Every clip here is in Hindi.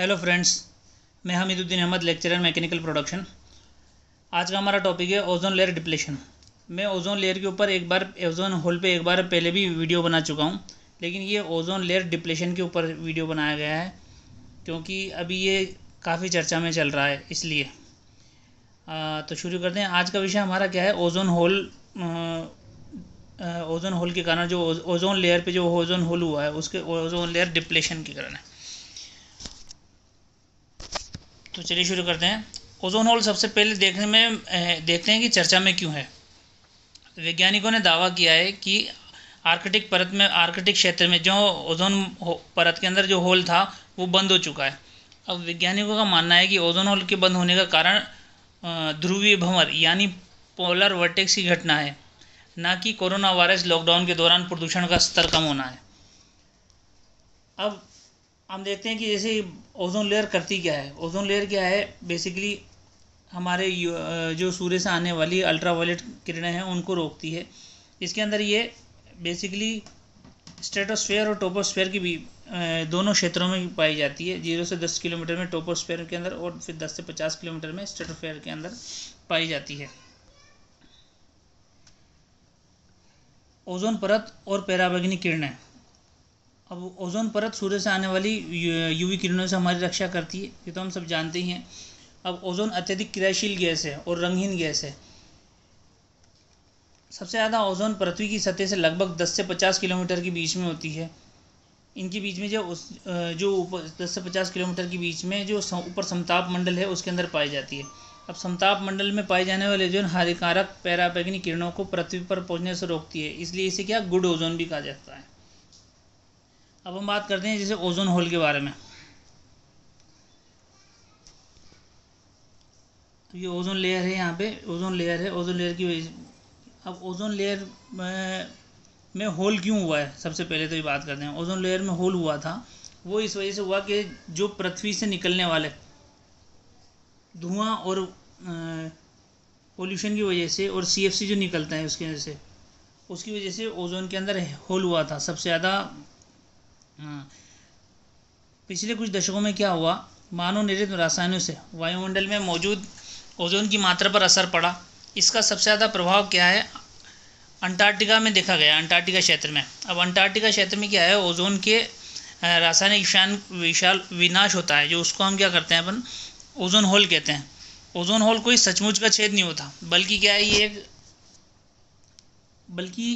हेलो फ्रेंड्स मैं Hamiduddin Ahmad lecturer mechanical production आज का हमारा टॉपिक है ओजोन लेयर डिप्लेशन मैं ओजोन लेयर के ऊपर एक बार ओजोन होल पे एक बार पहले भी वीडियो बना चुका हूँ लेकिन ये ओजोन लेयर डिप्लेशन के ऊपर वीडियो बनाया गया है क्योंकि अभी ये काफ़ी चर्चा में चल रहा है इसलिए तो शुरू करते हैं आज का विषय हमारा क्या है ओजोन होल ओजोन होल के कारण जो ओजोन लेयर पे जो ओजोन होल हुआ है उसके ओजोन लेयर डिप्लेशन के कारण है तो चलिए शुरू करते हैं ओजोन होल सबसे पहले देखने में देखते हैं कि चर्चा में क्यों है वैज्ञानिकों ने दावा किया है कि आर्कटिक परत में आर्कटिक क्षेत्र में जो ओजोन परत के अंदर जो होल था वो बंद हो चुका है अब वैज्ञानिकों का मानना है कि ओजोन होल के बंद होने का कारण ध्रुवीय भंवर यानी पोलर वर्टेक्स की घटना है ना कि कोरोना वायरस लॉकडाउन के दौरान प्रदूषण का स्तर कम होना है अब हम देखते हैं कि जैसे ओजोन लेयर करती क्या है ओजोन लेयर क्या है बेसिकली हमारे जो सूर्य से आने वाली अल्ट्रा वायलेट किरणें हैं उनको रोकती है इसके अंदर ये बेसिकली स्टेटोस्फेयर और टोपोस्फेयर की भी दोनों क्षेत्रों में पाई जाती है जीरो से दस किलोमीटर में टोपोस्फेयर के अंदर और फिर दस से पचास किलोमीटर में स्टेटोस्फेयर के अंदर पाई जाती है ओजोन परत और पैराबैग्निक किरणें अब ओजोन परत सूर्य से आने वाली यूवी किरणों से हमारी रक्षा करती है ये तो हम सब जानते ही हैं अब ओजोन अत्यधिक क्रियाशील गैस है और रंगहीन गैस है सबसे ज़्यादा ओजोन पृथ्वी की सतह से लगभग 10 से 50 किलोमीटर के बीच में होती है इनके बीच में जो उस जो ऊपर दस से पचास किलोमीटर के बीच में जो ऊपर समताप मंडल है उसके अंदर पाई जाती है अब समताप मंडल में पाए जाने वाले ओजोन हानिकारक पैरापैग्निक किरणों को पृथ्वी पर पहुंचने से रोकती है इसलिए इसे क्या गुड ओजोन भी कहा जाता है अब हम बात करते हैं जैसे ओजोन होल के बारे में तो ये ओजोन लेयर है यहाँ पे ओजोन लेयर है ओजोन लेयर की वजह अब ओजोन लेयर में, में होल क्यों हुआ है सबसे पहले तो ये बात करते हैं ओजोन लेयर में होल हुआ था वो इस वजह से हुआ कि जो पृथ्वी से निकलने वाले धुआं और पोल्यूशन की वजह से और सी जो निकलता है उसकी वजह से उसकी वजह से ओजोन के अंदर होल हुआ था सबसे ज़्यादा हाँ पिछले कुछ दशकों में क्या हुआ मानव निर्मित रासायनों से वायुमंडल में मौजूद ओजोन की मात्रा पर असर पड़ा इसका सबसे ज़्यादा प्रभाव क्या है अंटार्कटिका में देखा गया अंटार्कटिका क्षेत्र में अब अंटार्कटिका क्षेत्र में क्या है ओजोन के रासायनिक विषाण विशाल विनाश होता है जो उसको हम क्या करते हैं अपन ओजोन होल कहते हैं ओजोन होल कोई सचमुच का छेद नहीं होता बल्कि क्या है ये एक बल्कि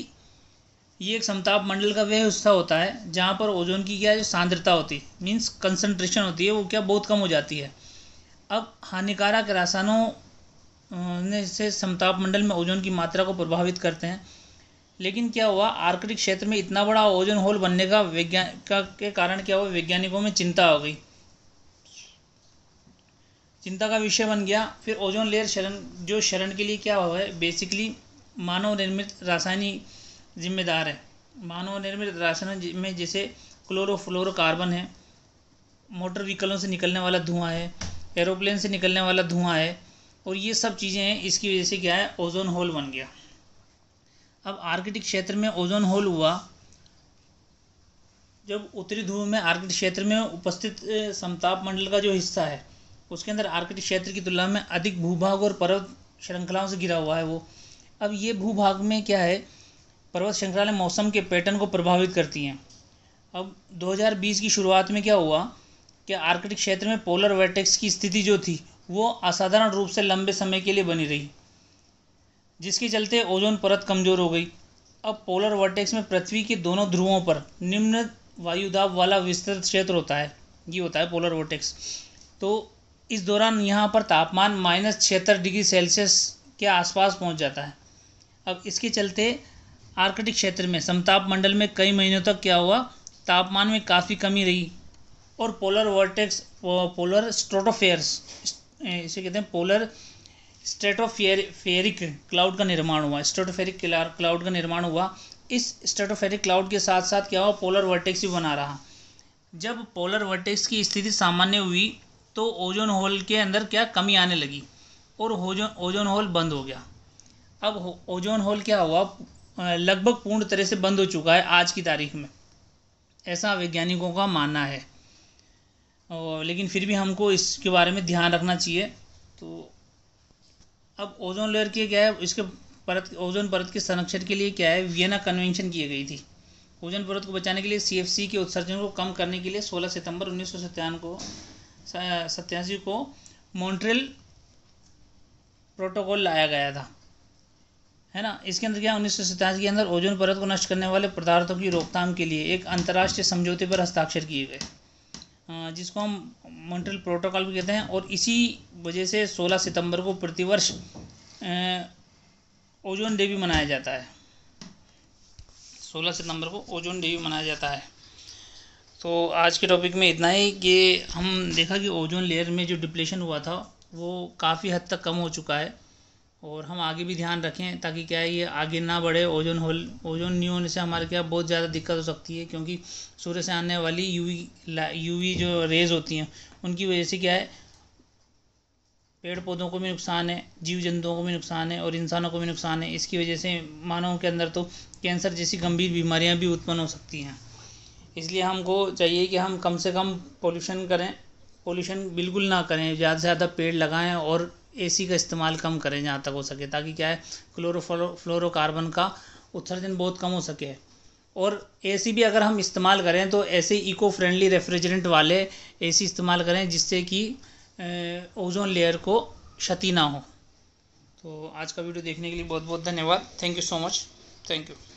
ये एक समताप मंडल का वह हिस्सा होता है जहाँ पर ओजोन की क्या सांद्रता होती है मीन्स कंसनट्रेशन होती है वो क्या बहुत कम हो जाती है अब हानिकारक रसायनों अं, ने से समताप मंडल में ओजोन की मात्रा को प्रभावित करते हैं लेकिन क्या हुआ आर्कटिक क्षेत्र में इतना बड़ा ओजोन होल बनने का वैज्ञानिक के कारण क्या हुआ वैज्ञानिकों में चिंता हो गई चिंता का विषय बन गया फिर ओजोन लेयर शरण जो शरण के लिए क्या हुआ है बेसिकली मानव निर्मित रासायनिक जिम्मेदार है मानव निर्मित रासायन में जैसे क्लोरोफ्लोरोकार्बन है मोटर व्हीकलों से निकलने वाला धुआं है एरोप्लेन से निकलने वाला धुआं है और ये सब चीज़ें हैं इसकी वजह से क्या है ओजोन होल बन गया अब आर्कटिक क्षेत्र में ओजोन होल हुआ जब उत्तरी ध्रुव में आर्कटिक क्षेत्र में उपस्थित समताप मंडल का जो हिस्सा है उसके अंदर आर्कटिक क्षेत्र की तुलना में अधिक भूभाग और पर्वत श्रृंखलाओं से घिरा हुआ है वो अब ये भूभाग में क्या है पर्वत श्रृंखलाएं मौसम के पैटर्न को प्रभावित करती हैं अब 2020 की शुरुआत में क्या हुआ कि आर्कटिक क्षेत्र में पोलर वर्टेक्स की स्थिति जो थी वो असाधारण रूप से लंबे समय के लिए बनी रही जिसके चलते ओजोन परत कमज़ोर हो गई अब पोलर वर्टेक्स में पृथ्वी के दोनों ध्रुवों पर निम्न वायुदाब वाला विस्तृत क्षेत्र होता है ये होता है पोलर वर्टेक्स तो इस दौरान यहाँ पर तापमान माइनस छिहत्तर डिग्री सेल्सियस के आसपास पहुँच जाता है अब इसके चलते आर्कटिक क्षेत्र में समताप मंडल में कई महीनों तक क्या हुआ तापमान में काफ़ी कमी रही और पोलर वर्टेक्स पोलर स्ट्रोटोफेयर्स इसे कहते हैं पोलर स्ट्रेटोफेरिक क्लाउड का निर्माण हुआ स्ट्रेटोफेरिक क्लाउड का निर्माण हुआ इस स्ट्रेटोफेरिक क्लाउड के साथ साथ क्या हुआ पोलर वर्टेक्स भी बना रहा जब पोलर वर्टेक्स की स्थिति सामान्य हुई तो ओजोन होल के अंदर क्या कमी आने लगी और ओजोन ओजोन होल बंद हो गया अब ओजोन होल क्या हुआ लगभग पूर्ण तरह से बंद हो चुका है आज की तारीख में ऐसा वैज्ञानिकों का मानना है और लेकिन फिर भी हमको इसके बारे में ध्यान रखना चाहिए तो अब ओजोन लेयर के क्या है इसके परत ओजोन परत के संरक्षण के लिए क्या है वियना कन्वेंशन की गई थी ओजोन परत को बचाने के लिए सी के उत्सर्जन को कम करने के लिए 16 सितंबर उन्नीस को सत्यासी को मॉन्ट्रियल प्रोटोकॉल लाया गया था है ना इसके अंदर क्या उन्नीस सौ के अंदर ओजोन परत को नष्ट करने वाले पदार्थों की रोकथाम के लिए एक अंतर्राष्ट्रीय समझौते पर हस्ताक्षर किए गए जिसको हम मॉन्ट्रियल प्रोटोकॉल भी कहते हैं और इसी वजह से 16 सितंबर को प्रतिवर्ष ओजोन डे भी मनाया जाता है 16 सितंबर को ओजोन डे भी मनाया जाता है तो आज के टॉपिक में इतना ही कि हम देखा कि ओजोन लेयर में जो डिप्लेशन हुआ था वो काफ़ी हद तक कम हो चुका है और हम आगे भी ध्यान रखें ताकि क्या है ये आगे ना बढ़े ओजोन होल ओजोन नहीं होने से हमारे क्या बहुत ज़्यादा दिक्कत हो सकती है क्योंकि सूर्य से आने वाली यूवी यूवी जो रेज होती हैं उनकी वजह से क्या है पेड़ पौधों को भी नुकसान है जीव जंतुओं को भी नुकसान है और इंसानों को भी नुकसान है इसकी वजह से मानव के अंदर तो कैंसर जैसी गंभीर बीमारियाँ भी उत्पन्न हो सकती हैं इसलिए हमको चाहिए कि हम कम से कम पोल्यूशन करें पोल्यूशन बिल्कुल ना करें ज़्यादा से ज़्यादा पेड़ लगाएं और एसी का इस्तेमाल कम करें जहाँ तक हो सके ताकि क्या है फ्लोरोकार्बन का उत्सर्जन बहुत कम हो सके और एसी भी अगर हम इस्तेमाल करें तो ऐसे इको फ्रेंडली रेफ्रिजरेंट वाले एसी इस्तेमाल करें जिससे कि ओजोन लेयर को क्षति ना हो तो आज का वीडियो देखने के लिए बहुत बहुत धन्यवाद thank you so much thank you